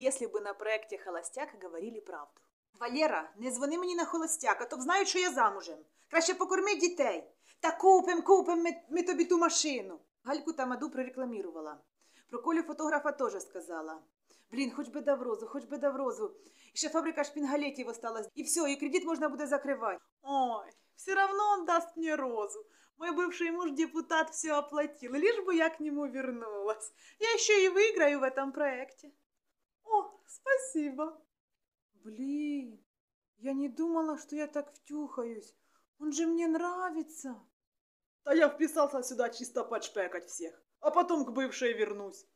Если бы на проекте Холостяк говорили правду. Валера, не звони мені на холостяка, то знають, що я замужем. Краще покорми дітей. Та купим, купим ми, ми тобі ту машину. Гальку та маду прорекламірувала. Про колю фотографа теж сказала. Блін, хоч би дав розу, хоч би дав розу. І ще фабрика шпінгалетів осталась. І все, і кредит можна буде закривати. Ой, все равно он даст мне розу. Мой бывший муж депутат все оплатил, лишь бы я к нему вернулась. Я еще и выиграю в этом проекте. Спасибо. Блин, я не думала, что я так втюхаюсь. Он же мне нравится. Да я вписался сюда чисто подшпекать всех, а потом к бывшей вернусь.